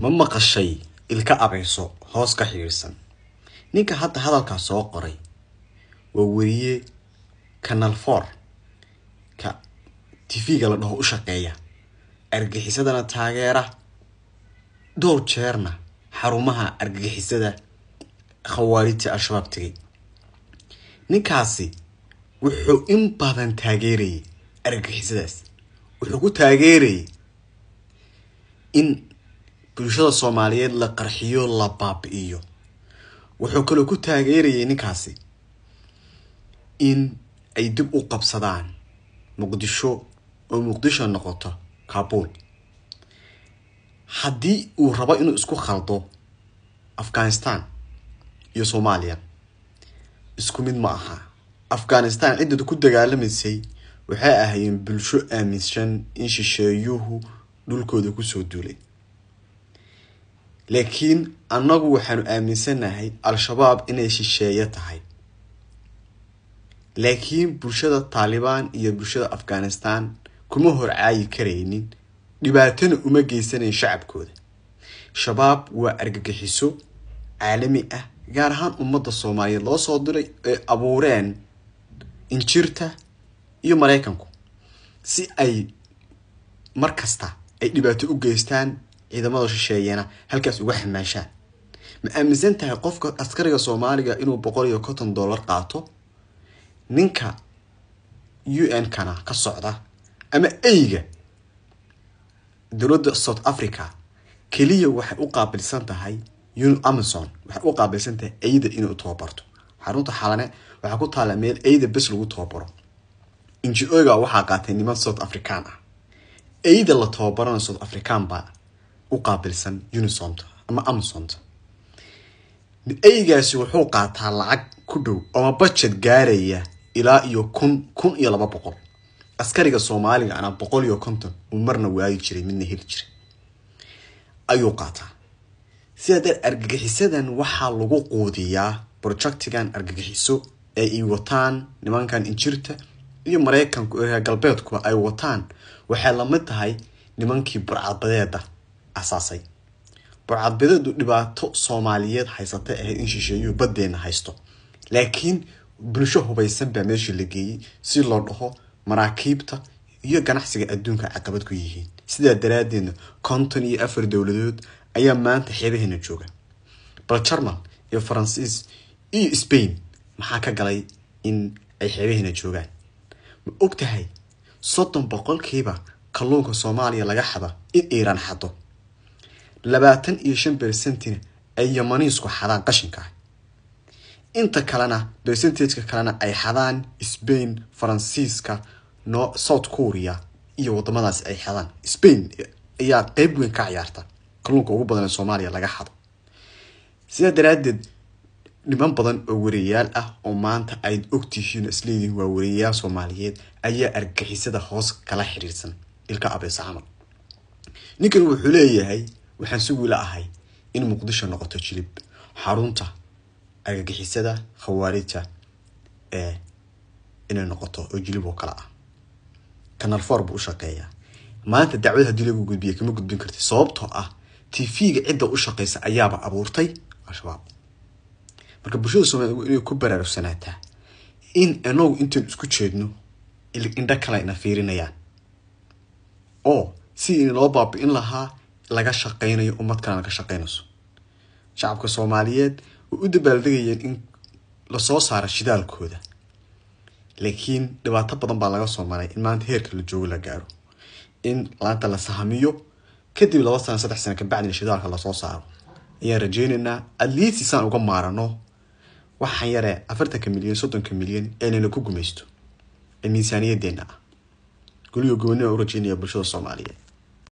ma maqashay ilka abciso hoos ka xiirsan ninka hadda hadalkaa soo qoray waa weriye canal for ka ga la dhaho u shaqeeya argagixisadana taageera dhowr jeerna xarumaha argagixisada khawaarijta al-shabaab tegay ninkaasi wuxuu in badan taageerayay argagixisadaas wuxuu ku taageerayay in bulshada soomaaliyeed la qarxiyo la baabi'iyo wuxuu kale ku taageerayay ninkaasi in ay dib u qabsadaan muqdisho oo muqdisho noqoto kaabul haddii uu rabo inuu isku khaldo afghanistan iyo soomaaliya isku mid ma aha afghanistan ciddad ku dagaalamaysay waxay ahayeen bulsho aaminsan in shisheeyuhu dhulkooda kusoo duulay laakiin annagu waxaanu aaminsannahay al-shabaab inay shisheeye tahay laakiin bulshada taalibaan iyo bulshada afghanistan kuma horcaayi karaynin dhibaatona uma geysanayn shacabkooda shabaab waa argagixiso caalami ah gaar ahaan ummadda soomaaliyeed loo soo diray ay abuureen injirta iyo maraykanku si ay markasta ay dhibaato u geystaan ciidamada shisheeyena halkaas uga xamaashaan ma aaminsan tahay qofka askariga soomaaliga inuu boqol iyo konton dollar qaato ninka u n kana ka socda ama eyga dowladda south africa keliya waxay u qaabilsan tahay amazon waxay u qaabilsan tahay eyda inay u tababarto xarunta xalane waxaa ku taala meel eyda bes lagu tababaro inji waxaa qaatay niman south african ah eyda la tababarana south african ba u qaabilsan unisomta ama amsonta eygaasi wuxuu qaataa lacag ku dhow ama budget gaaraya ilaa iyo kun kun iyo laba boqol askariga soomaaliga ana boqol iyo konton uu marna waayi jiray midna heli jiray ayuu qaataa sidaa dar argagixisadan waxaa lagu quudiyaa projectigan argagixiso ee ay wataan nimankan injirta iyo mareykanku galbeedkuba ay wataan waxay lamid tahay nimankii burcadbadeeda asaasay burcadbidadu dhibaato soomaaliyeed haysata ahayd in shisheeyuhu baddeenna haysto laakiin bulsho hubaysan baa meesha la geeyey si loo dhaho maraakiibta iyo ganacsiga adduunka caqabad ku yihiin sidaa daraaddeedna konton iyo afar dowladood ayaa maanta xeebaheena jooga bal jarman iyo faransiis iyo sbain maxaa ka galay in ay xeebaheena joogaan ma og tahay soddon boqolkiiba kalluunka soomaaliya laga xada in iiraan xado labaatan iyo shan bercentina ay yamaniisku xadaan qashinka inta kalena bercentageka kalena ay xadaan spain faransiiska no south korea iyo wadamadaas ay xadaan sbain ayaa qeyb weyn ka ciyaarta kalluunka ugu badan ee soomaaliya laga xado sidaa daraadeed niman badan oo wariyayaal ah oo maanta ayd ogtihiin isleeyihiin waa wariyayaal soomaaliyeed ayaa argixisada hoos kala xiriirsan ilka abees camal ninkan wuxuu leeyahay waxaan si wiila ahay in muqdisho noqoto jilib xarunta argagixisada khawaarijta ee inay noqoto oo jilib oo kale ah canal for buu u shaqeeya maalinta dacwad haddii lagu gudbiya kama gudbin karti sababtoo ah v ga cidda u shaqeysa ayaaba abuurtay al-shabaab marka bulshada soomaliya inay ku baraarugsanaata in inagu intaan isku jeedno indho kale na fiirinayaan oo si inoo baabi'in lahaa laga shaqeynayo ummad kalena ka shaqeynayso shacabka soomaaliyeed way u dabaaldegayeen in lasoo saaro shidaalkooda laakiin dhibaato badan baa laga soo maray in maanta heerka la joogo la gaaro in laanta la sahmiyo kadib laba sana saddex sana kabacdina shidaalka lasoo saaro ayaan rajeyneynaa adliisi saan uga maarano waxaan yaree afartanka milyan soddonka milyan eenana ku gumaysto ee miisaaniyadeena ah goliyo gooni u rajeynaya bulshada soomaaliyeed